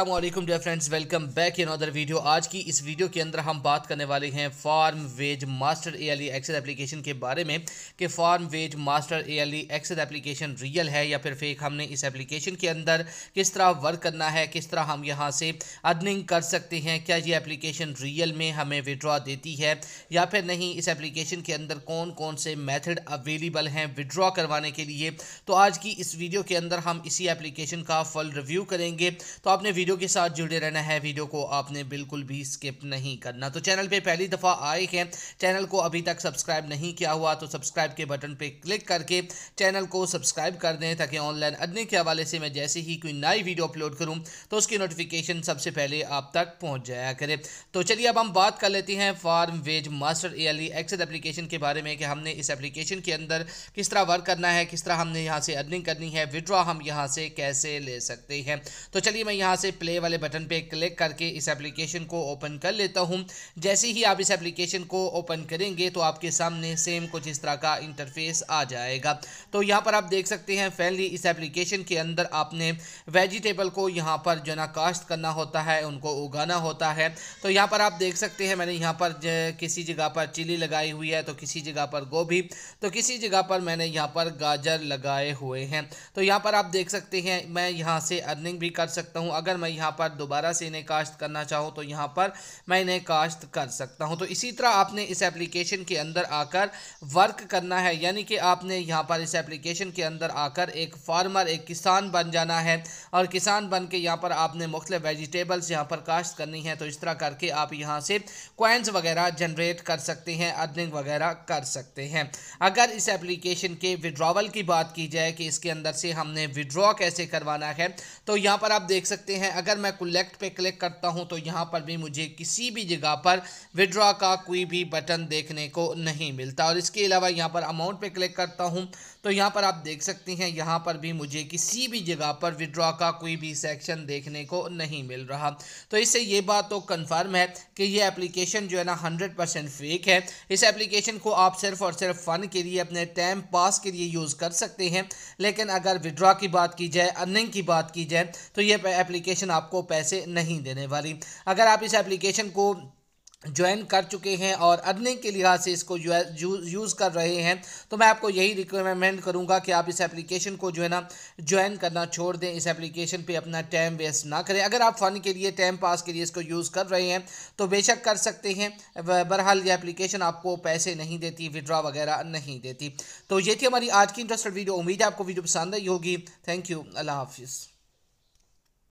अल्लाम डे friends welcome back in other video आज की इस वीडियो के अंदर हम बात करने वाले हैं farm wage master A L Excel application के बारे में कि farm wage master A L Excel application real है या फिर फेक हमने इस एप्लीकेशन के अंदर किस तरह वर्क करना है किस तरह हम यहाँ से अर्निंग कर सकते हैं क्या ये एप्लीकेशन रियल में हमें विड्रॉ देती है या फिर नहीं इस एप्लीकेशन के अंदर कौन कौन से मैथड अवेलेबल हैं विड्रॉ करवाने के लिए तो आज की इस वीडियो के अंदर हम इसी एप्लीकेशन का फुल रिव्यू करेंगे तो आपने वीडियो वीडियो के साथ जुड़े रहना है वीडियो को आपने बिल्कुल भी स्किप नहीं करना तो चैनल पे पहली दफ़ा आए हैं चैनल को अभी तक सब्सक्राइब नहीं किया हुआ तो सब्सक्राइब के बटन पे क्लिक करके चैनल को सब्सक्राइब कर दें ताकि ऑनलाइन अर्निंग के हवाले से मैं जैसे ही कोई नई वीडियो अपलोड करूँ तो उसकी नोटिफिकेशन सबसे पहले आप तक पहुँच जाया करे तो चलिए अब हम बात कर लेते हैं farm wage master A Excel application के बारे में कि हमने इस एप्लीकेशन के अंदर किस तरह वर्क करना है किस तरह हमने यहाँ से अर्निंग करनी है विड्रॉ हम यहाँ से कैसे ले सकते हैं तो चलिए मैं यहाँ से प्ले वाले बटन पे क्लिक करके इस एप्लीकेशन को ओपन कर लेता हूँ जैसे ही आप इस एप्लीकेशन को ओपन करेंगे तो आपके सामने सेम कुछ इस तरह का इंटरफेस आ जाएगा तो यहाँ पर आप देख सकते हैं फैनली इस एप्लीकेशन के अंदर आपने वेजिटेबल को यहाँ पर जो ना काश्त करना होता है उनको उगाना होता है तो यहाँ पर आप देख सकते हैं मैंने यहाँ पर किसी जगह पर चिली लगाई हुई है तो किसी जगह पर गोभी तो किसी जगह पर मैंने यहाँ पर गाजर लगाए हुए हैं तो यहाँ पर आप देख सकते हैं मैं यहाँ से अर्निंग भी कर सकता हूँ अगर मैं यहाँ पर दोबारा से इन्हें काश्त करना चाहूँ तो यहाँ पर मैं इन्हें काश्त कर सकता हूँ तो इसी तरह आपने इस एप्लीकेशन के अंदर आकर वर्क करना है यानी कि आपने यहाँ पर इस एप्लीकेशन के अंदर आकर एक फार्मर एक किसान बन जाना है और किसान बन के यहाँ पर आपने मुख्तु वेजिटेबल्स यहाँ पर काश्त करनी है तो इस तरह करके आप यहाँ से कोइंस वगैरह जनरेट कर सकते हैं अर्निंग वगैरह कर सकते हैं अगर इस एप्लीकेशन के विड्रॉवल की बात की जाए कि इसके अंदर से हमने विड्रॉ कैसे करवाना है तो यहाँ पर आप देख सकते हैं है अगर मैं कलेक्ट पे क्लिक करता हूँ तो यहाँ पर भी मुझे किसी भी जगह पर विड्रॉ का कोई भी बटन देखने को नहीं मिलता और इसके अलावा यहाँ पर अमाउंट पे क्लिक करता हूँ तो यहाँ पर आप देख सकते हैं यहाँ पर भी मुझे किसी भी जगह पर विड्रॉ का कोई भी सेक्शन देखने को नहीं मिल रहा तो इससे ये बात तो कन्फर्म है कि यह एप्लीकेशन जो है ना हंड्रेड परसेंट फेक है इस एप्लीकेशन को आप सिर्फ और सिर्फ फ़न के लिए अपने टाइम पास के लिए यूज़ कर सकते हैं लेकिन अगर विड्रॉ की बात की जाए अर्निंग की बात की जाए तो ये एप्लीकेशन एप्लीकेशन आपको पैसे नहीं देने वाली अगर आप इस एप्लीकेशन को ज्वाइन कर चुके हैं और अर्निंग के लिहाज से इसको यूज़ कर रहे हैं तो मैं आपको यही रिकमेंड करूंगा कि आप इस एप्लीकेशन को जो है ना ज्वाइन करना छोड़ दें इस एप्लीकेशन पे अपना टाइम वेस्ट ना करें अगर आप फ़न के लिए टाइम पास के लिए इसको यूज़ कर रहे हैं तो बेशक कर सकते हैं बहरहाल ये एप्लीकेशन आपको पैसे नहीं देती विड्रा वगैरह नहीं देती तो ये थी हमारी आज की इंटरेस्टेड वीडियो उम्मीद है आपको वीडियो पसंद आई होगी थैंक यू अल्लाह हाफिज़